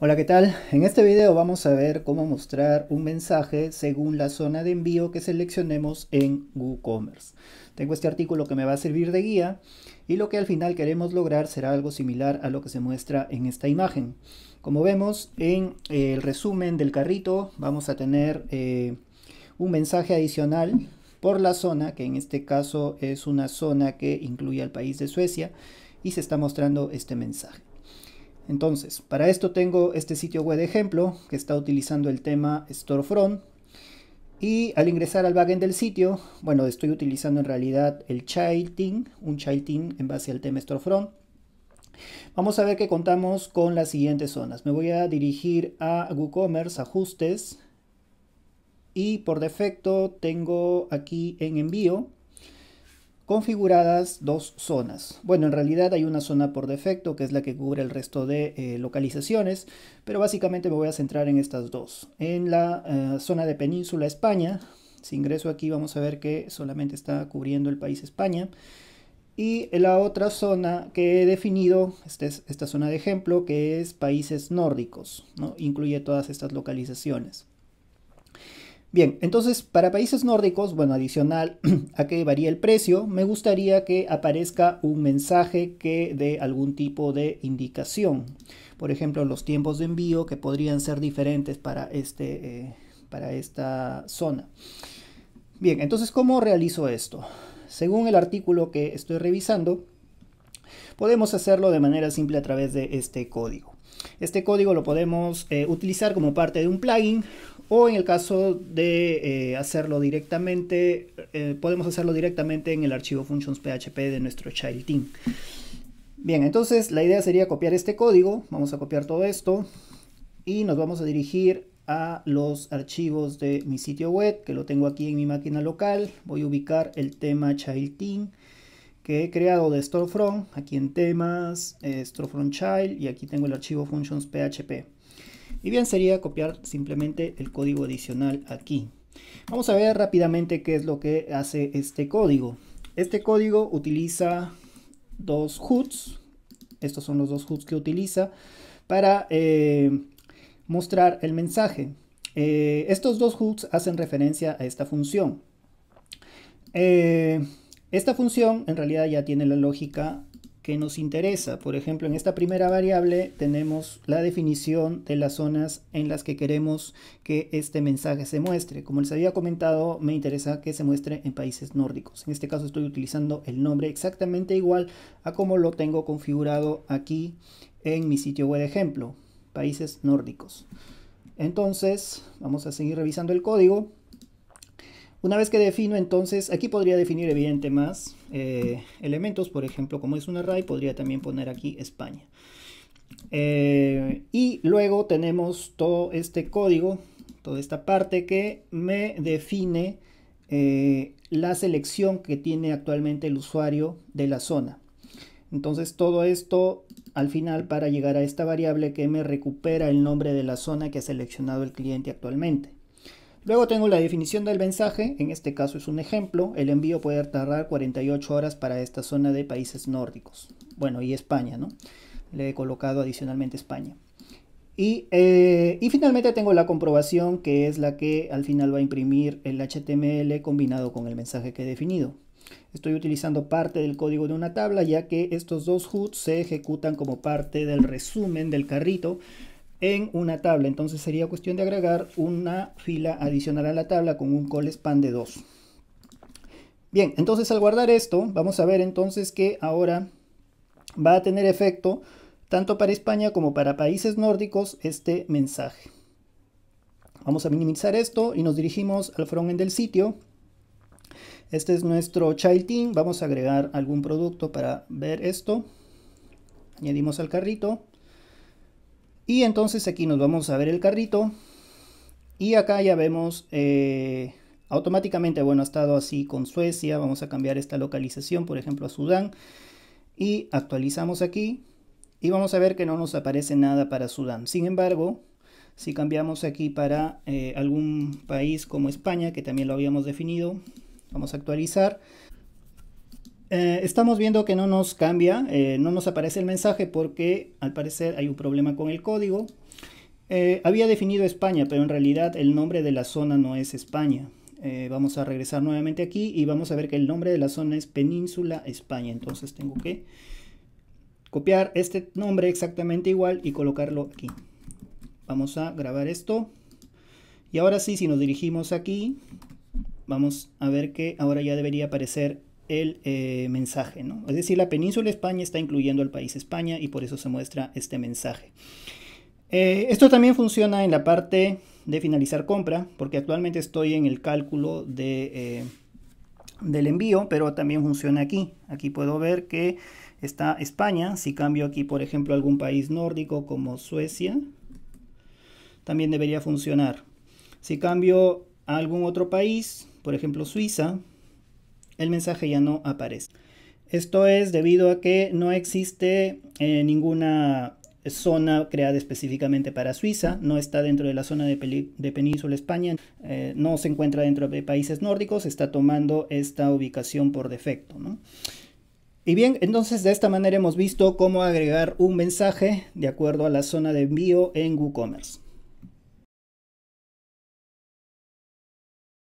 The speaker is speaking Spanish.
Hola, ¿qué tal? En este video vamos a ver cómo mostrar un mensaje según la zona de envío que seleccionemos en WooCommerce. Tengo este artículo que me va a servir de guía y lo que al final queremos lograr será algo similar a lo que se muestra en esta imagen. Como vemos en eh, el resumen del carrito vamos a tener eh, un mensaje adicional por la zona, que en este caso es una zona que incluye al país de Suecia y se está mostrando este mensaje. Entonces, para esto tengo este sitio web de ejemplo que está utilizando el tema Storefront. Y al ingresar al backend del sitio, bueno, estoy utilizando en realidad el Team, un Team en base al tema Storefront. Vamos a ver que contamos con las siguientes zonas. Me voy a dirigir a WooCommerce, ajustes, y por defecto tengo aquí en envío configuradas dos zonas. Bueno, en realidad hay una zona por defecto que es la que cubre el resto de eh, localizaciones, pero básicamente me voy a centrar en estas dos. En la eh, zona de Península España, si ingreso aquí vamos a ver que solamente está cubriendo el país España. Y la otra zona que he definido, esta, es, esta zona de ejemplo, que es países nórdicos, ¿no? incluye todas estas localizaciones. Bien, entonces para países nórdicos, bueno, adicional a que varía el precio, me gustaría que aparezca un mensaje que dé algún tipo de indicación. Por ejemplo, los tiempos de envío que podrían ser diferentes para, este, eh, para esta zona. Bien, entonces, ¿cómo realizo esto? Según el artículo que estoy revisando, podemos hacerlo de manera simple a través de este código. Este código lo podemos eh, utilizar como parte de un plugin o en el caso de eh, hacerlo directamente, eh, podemos hacerlo directamente en el archivo functions.php de nuestro child team. Bien, entonces la idea sería copiar este código, vamos a copiar todo esto y nos vamos a dirigir a los archivos de mi sitio web, que lo tengo aquí en mi máquina local, voy a ubicar el tema child team que he creado de Storefront, aquí en temas, eh, Storefront Child, y aquí tengo el archivo functions.php. Y bien sería copiar simplemente el código adicional aquí. Vamos a ver rápidamente qué es lo que hace este código. Este código utiliza dos HUDs. Estos son los dos HUDs que utiliza para eh, mostrar el mensaje. Eh, estos dos HUDs hacen referencia a esta función. Eh, esta función en realidad ya tiene la lógica que nos interesa. Por ejemplo, en esta primera variable tenemos la definición de las zonas en las que queremos que este mensaje se muestre. Como les había comentado, me interesa que se muestre en países nórdicos. En este caso estoy utilizando el nombre exactamente igual a como lo tengo configurado aquí en mi sitio web de ejemplo, países nórdicos. Entonces, vamos a seguir revisando el código. Una vez que defino entonces, aquí podría definir evidente más eh, elementos, por ejemplo, como es un array, podría también poner aquí España. Eh, y luego tenemos todo este código, toda esta parte que me define eh, la selección que tiene actualmente el usuario de la zona. Entonces todo esto al final para llegar a esta variable que me recupera el nombre de la zona que ha seleccionado el cliente actualmente. Luego tengo la definición del mensaje, en este caso es un ejemplo, el envío puede tardar 48 horas para esta zona de países nórdicos, bueno y España, ¿no? Le he colocado adicionalmente España. Y, eh, finalmente tengo la comprobación que es la que al final va a imprimir el HTML combinado con el mensaje que he definido. Estoy utilizando parte del código de una tabla ya que estos dos hoods se ejecutan como parte del resumen del carrito en una tabla. Entonces sería cuestión de agregar una fila adicional a la tabla con un call span de 2. Bien, entonces al guardar esto, vamos a ver entonces que ahora va a tener efecto tanto para España como para países nórdicos este mensaje. Vamos a minimizar esto y nos dirigimos al frontend del sitio. Este es nuestro child team. Vamos a agregar algún producto para ver esto. Añadimos al carrito. Y entonces aquí nos vamos a ver el carrito. Y acá ya vemos eh, automáticamente, bueno, ha estado así con Suecia. Vamos a cambiar esta localización, por ejemplo, a Sudán. Y actualizamos aquí. Y vamos a ver que no nos aparece nada para Sudán. Sin embargo, si cambiamos aquí para eh, algún país como España, que también lo habíamos definido, vamos a actualizar. Eh, estamos viendo que no nos cambia, eh, no nos aparece el mensaje porque al parecer hay un problema con el código. Eh, había definido España, pero en realidad el nombre de la zona no es España. vamos a regresar nuevamente aquí y vamos a ver que el nombre de la zona es Península España. Entonces tengo que copiar este nombre exactamente igual y colocarlo aquí. Vamos a grabar esto. Y ahora sí, si nos dirigimos aquí, vamos a ver que ahora ya debería aparecer el eh, mensaje. ¿no? Es decir, la península España está incluyendo al país España y por eso se muestra este mensaje. Eh, esto también funciona en la parte de finalizar compra, porque actualmente estoy en el cálculo de, eh, del envío, pero también funciona aquí. Aquí puedo ver que está España. Si cambio aquí, por ejemplo, algún país nórdico como Suecia, también debería funcionar. Si cambio a algún otro país, por ejemplo Suiza, el mensaje ya no aparece. Esto es debido a que no existe eh, ninguna zona creada específicamente para Suiza, no está dentro de la zona de, península España, eh, no se encuentra dentro de países nórdicos, está tomando esta ubicación por defecto. Y bien, entonces de esta manera hemos visto cómo agregar un mensaje de acuerdo a la zona de envío en WooCommerce.